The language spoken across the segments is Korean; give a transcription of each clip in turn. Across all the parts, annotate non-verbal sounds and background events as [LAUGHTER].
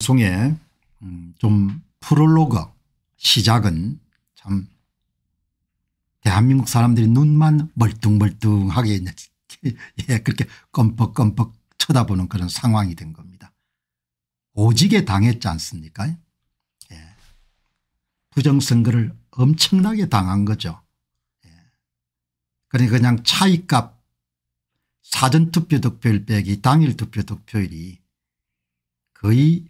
방송의 음, 좀 프롤로그 시작은 참 대한민국 사람들이 눈만 멀뚱멀뚱하게 [LAUGHS] 예, 그렇게 껌뻑껌뻑 쳐다보는 그런 상황이 된 겁니다. 오지게 당했지 않습니까 예. 부정선거를 엄청나게 당한 거죠. 예. 그러니 그냥 차이값 사전투표 득표율 빼기 당일 투표 득표율이 거의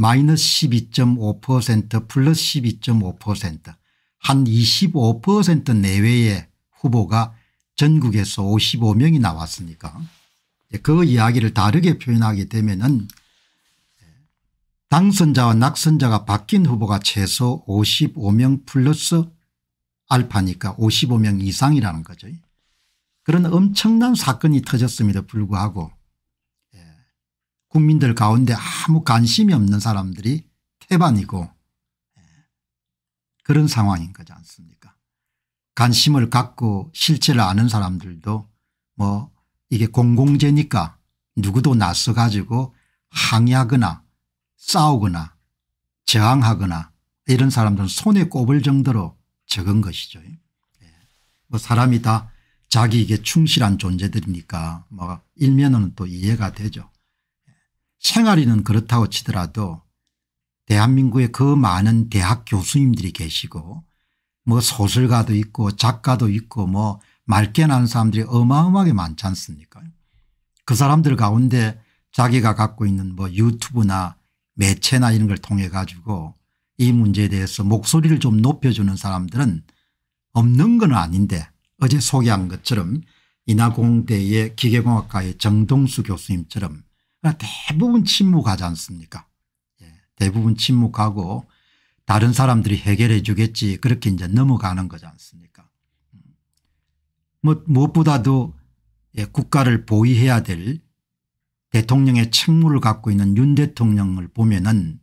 마이너스 12.5% 플러스 12.5%한 25% 내외의 후보가 전국에서 55명이 나왔으니까 그 이야기를 다르게 표현하게 되면 은 당선자와 낙선자가 바뀐 후보가 최소 55명 플러스 알파니까 55명 이상이라는 거죠. 그런 엄청난 사건이 터졌음에도 불구하고 국민들 가운데 아무 관심이 없는 사람들이 태반이고 예, 그런 상황인 거지 않습니까 관심을 갖고 실체를 아는 사람들도 뭐 이게 공공재니까 누구도 나서 가지고 항의하거나 싸우거나 저항하거나 이런 사람들은 손에 꼽을 정도로 적은 것이죠. 예. 뭐 사람이 다 자기에게 충실한 존재들이니까 뭐 일면은 또 이해가 되죠. 생활인은 그렇다고 치더라도 대한민국에 그 많은 대학 교수님들이 계시고 뭐 소설가도 있고 작가도 있고 뭐 맑게 나는 사람들이 어마어마하게 많지 않습니까 그 사람들 가운데 자기가 갖고 있는 뭐 유튜브나 매체나 이런 걸 통해 가지고 이 문제에 대해서 목소리를 좀 높여주는 사람들은 없는 건 아닌데 어제 소개한 것처럼 인하공대의 기계공학과의 정동수 교수님처럼 그러니 대부분 침묵하지 않습니까 예. 대부분 침묵하고 다른 사람들이 해결해 주겠지 그렇게 이제 넘어가는 거지 않습니까 음. 뭐 무엇보다도 예, 국가를 보위해야 될 대통령의 책무를 갖고 있는 윤 대통령을 보면은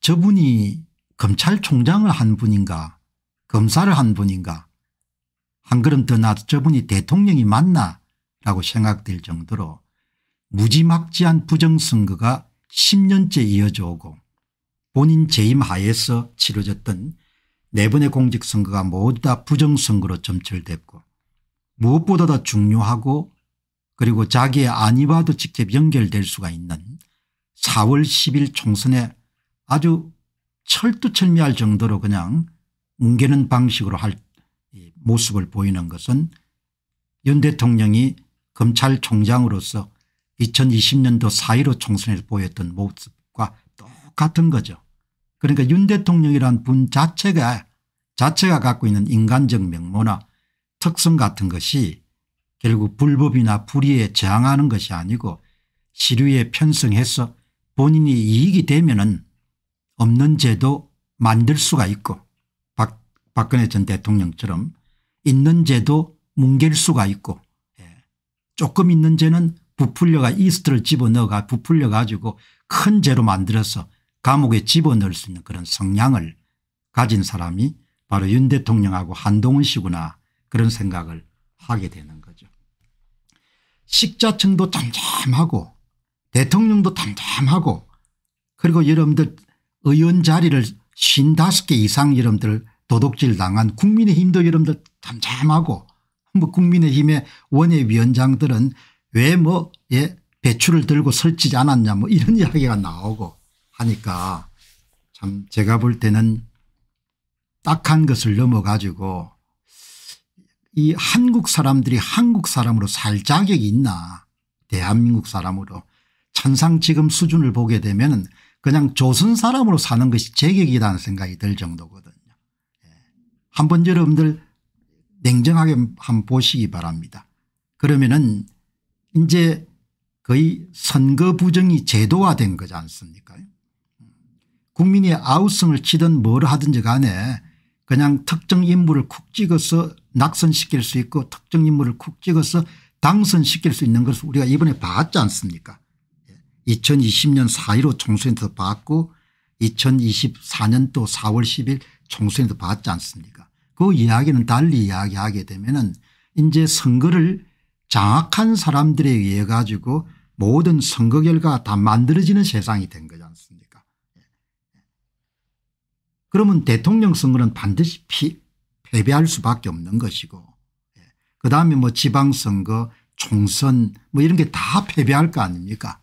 저분이 검찰총장을 한 분인가 검사를 한 분인가 한 걸음 더나서 저분이 대통령이 맞나 라고 생각될 정도로 무지막지한 부정선거가 10년째 이어져 오고 본인 재임 하에서 치러졌던 4 번의 공직선거가 모두 다 부정선거로 점철됐고 무엇보다 도 중요하고 그리고 자기의 안위와도 직접 연결될 수가 있는 4월 10일 총선에 아주 철두철미할 정도로 그냥 뭉개는 방식으로 할 모습을 보이는 것은 윤 대통령이 검찰총장으로서 2020년도 4.15 총선에서 보였던 모습과 똑같은 거죠. 그러니까 윤 대통령이란 분 자체가 자체가 갖고 있는 인간적 명모나 특성 같은 것이 결국 불법이나 불의에 저항하는 것이 아니고 시류에 편성해서 본인이 이익이 되면은 없는 제도 만들 수가 있고 박, 박근혜 전 대통령처럼 있는 제도 뭉갤 수가 있고 예, 조금 있는 죄는 부풀려가 이스트를 집어넣어가 부풀려 가지고 큰 죄로 만들어서 감옥에 집어넣을 수 있는 그런 성향을 가진 사람이 바로 윤 대통령하고 한동훈 씨구나 그런 생각을 하게 되는 거죠. 식자층도 담담하고 대통령도 담담하고 그리고 여러분들 의원 자리를 55개 이상 여러분들 도둑질 당한 국민의힘도 여러분들 잠잠하고 뭐 국민의힘의 원외위원장들은 왜뭐예 배추를 들고 설치지 않았냐 뭐 이런 [LAUGHS] 이야기가 나오고 하니까 참 제가 볼 때는 딱한 것을 넘어가지고 이 한국 사람들이 한국 사람으로 살 자격이 있나 대한민국 사람으로 천상 지금 수준을 보게 되면 그냥 조선 사람으로 사는 것이 제격이라는 생각이 들 정도거든요. 예. 한번 여러분들 냉정하게 한번 보시기 바랍니다. 그러면은 이제 거의 선거 부정이 제도화된 거지 않습니까 국민이 아우성을 치든 뭘 하든지 간에 그냥 특정 인물을 쿡 찍어서 낙선시킬 수 있고 특정 인물을 쿡 찍어서 당선시킬 수 있는 것을 우리가 이번에 봤지 않습니까 2020년 4.15 총선에서 봤고 2024년도 4월 10일 총선에서 봤지 않습니까 그 이야기는 달리 이야기하게 되면 은 이제 선거를 장악한 사람들에 의해 가지고 모든 선거 결과가 다 만들어지는 세상이 된 거지 않습니까 예. 그러면 대통령 선거는 반드시 피, 패배할 수밖에 없는 것이고 예. 그다음에 뭐 지방선거 총선 뭐 이런 게 다 패배할 거 아닙니까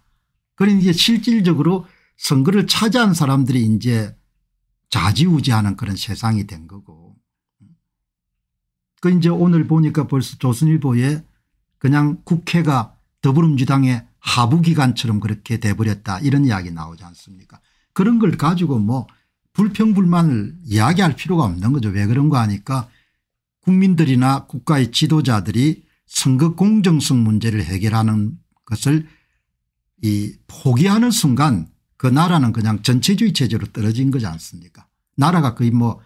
그러 이제 실질적으로 선거를 차지한 사람들이 이제 좌지우지하는 그런 세상이 된 거고 그 이제 오늘 보니까 벌써 조선일보에 그냥 국회가 더불어민주당의 하부기관처럼 그렇게 돼버렸다 이런 이야기 나오지 않습니까 그런 걸 가지고 뭐 불평불만을 이야기할 필요가 없는 거죠. 왜 그런가 하니까 국민들이나 국가의 지도자들이 선거 공정성 문제를 해결하는 것을 이 포기하는 순간 그 나라는 그냥 전체주의 체제로 떨어진 거지 않습니까 나라가 거의 뭐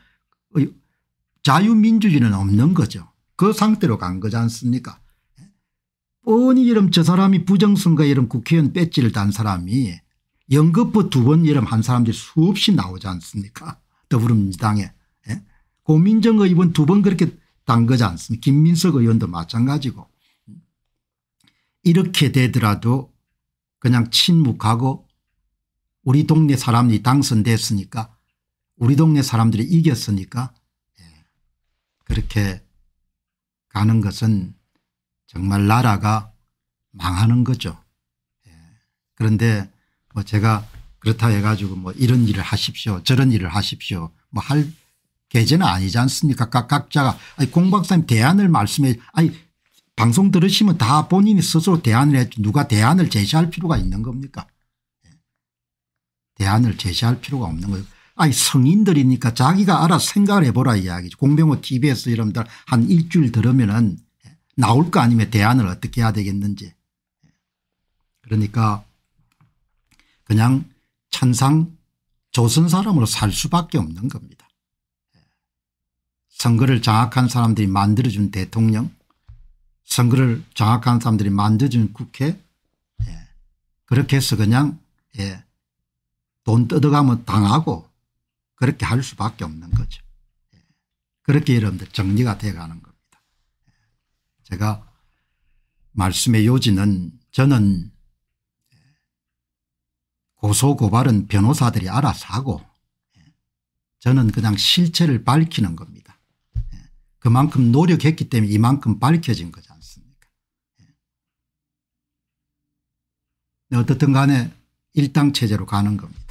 자유민주주의는 없는 거죠. 그 상태로 간 거지 않습니까 어원이 름저 사람이 부정선거 이름 국회의원 배지를 단 사람이 연거푸 두번 이름 한 사람들이 수없이 나오지 않습니까 더불어민주당에 예? 고민정 의원 두 번 그렇게 단 거지 않습니까 김민석 의원도 마찬가지고 이렇게 되더라도 그냥 침묵하고 우리 동네 사람이 당선됐으니까 우리 동네 사람들이 이겼으니까 예. 그렇게 가는 것은 정말 나라가 망하는 거죠. 예. 그런데 뭐 제가 그렇다 해가지고 뭐 이런 일을 하십시오 저런 일을 하십시오 뭐 할 계제는 아니지 않습니까 각, 각자가 아니 공 박사님 대안을 말씀해 아니 방송 들으시면 다 본인이 스스로 대안을 했지 누가 대안을 제시할 필요가 있는 겁니까 예. 대안을 제시할 필요가 없는 거예요 아니 성인들이니까 자기가 알아 생각을 해보라 이야기죠 공병호 tbs 이런분들 한 일주일 들으면은 나올 거 아니면 대안을 어떻게 해야 되겠는지. 그러니까 그냥 천상 조선 사람으로 살 수밖에 없는 겁니다. 선거를 장악한 사람들이 만들어준 대통령 선거를 장악한 사람들이 만들어준 국회 예. 그렇게 해서 그냥 예. 돈 뜯어가면 당하고 그렇게 할 수밖에 없는 거죠. 예. 그렇게 여러분들 정리가 돼가는 거예 제가 말씀의 요지는 저는 고소고발은 변호사들이 알아서 하고 예, 저는 그냥 실체를 밝히는 겁니다. 예, 그만큼 노력했기 때문에 이만큼 밝혀진 거지 않습니까 예. 어떻든 간에 일당체제로 가는 겁니다.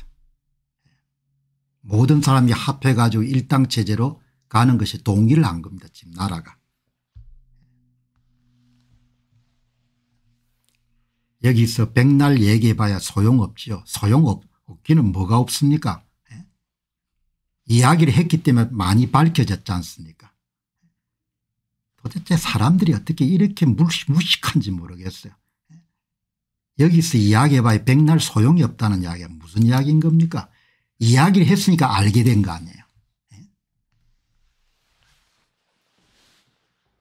모든 사람이 합해가지고 일당체제로 가는 것이 동의를 한 겁니다. 지금 나라가. 여기서 백날 얘기해봐야 소용없지요. 소용없기는 뭐가 없습니까 예? 이야기를 했기 때문에 많이 밝혀졌지 않습니까 도대체 사람들이 어떻게 이렇게 무식한지 모르겠어요. 예? 여기서 이야기해봐야 백날 소용이 없다는 이야기가 무슨 이야기인 겁니까 이야기를 했으니까 알게 된 거 아니에요. 예?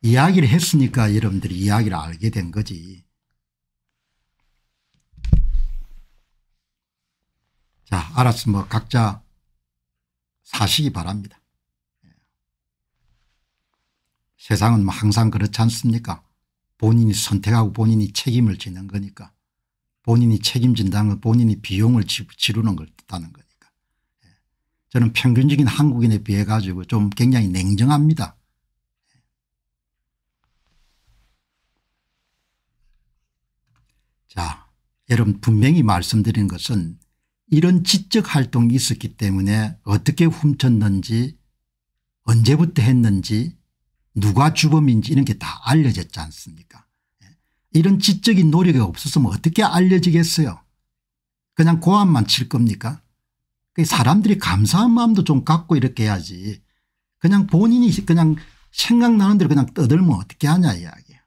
이야기를 했으니까 여러분들이 이야기를 알게 된 거지. 알았으면 뭐 각자 사시기 바랍니다. 세상은 뭐 항상 그렇지 않습니까 본인이 선택하고 본인이 책임을 지는 거니까 본인이 책임진다는 건 본인이 비용을 지르는 거다는 거니까 예. 저는 평균적인 한국인에 비해 가지고 좀 굉장히 냉정합니다. 예. 자 여러분 분명히 말씀드린 것은 이런 지적 활동이 있었기 때문에 어떻게 훔쳤는지 언제부터 했는지 누가 주범인지 이런 게 다 알려졌지 않습니까 예. 이런 지적인 노력이 없었으면 뭐 어떻게 알려지겠어요 그냥 고함만 칠 겁니까 그 사람들이 감사한 마음도 좀 갖고 이렇게 해야지 그냥 본인이 그냥 생각나는 대로 그냥 떠들면 어떻게 하냐 이야기예요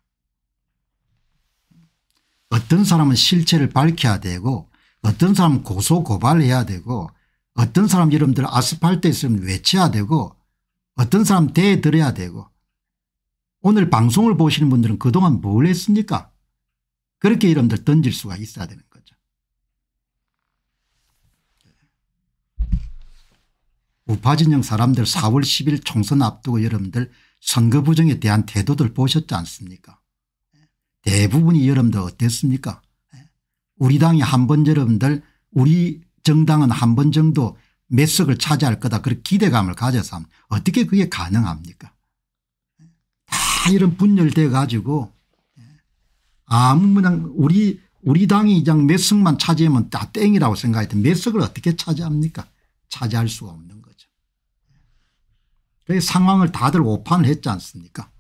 어떤 사람은 실체를 밝혀야 되고 어떤 사람 고소 고발해야 되고 어떤 사람 여러분들 아스팔트에 있으면 외쳐야 되고 어떤 사람 대에 들어야 되고 오늘 방송을 보시는 분들은 그동안 뭘 했습니까 그렇게 여러분들 던질 수가 있어야 되는 거죠. 우파진영 사람들 4월 10일 총선 앞두고 여러분들 선거 부정에 대한 태도들 보셨지 않습니까 대부분이 여러분들 어땠습니까 우리 당이 한 번 여러분들 우리 정당은 한 번 정도 몇 석을 차지할 거다 그런 기대감을 가져서 합니 어떻게 그게 가능합니까 다 이런 분열돼 가지고 예. 아무나 우리 우리 당이 몇 석만 차지하면 다 땡이라고 생각했던 몇 석을 어떻게 차지합니까 차지할 수가 없는 거죠. 그 상황을 다들 오판을 했지 않습니까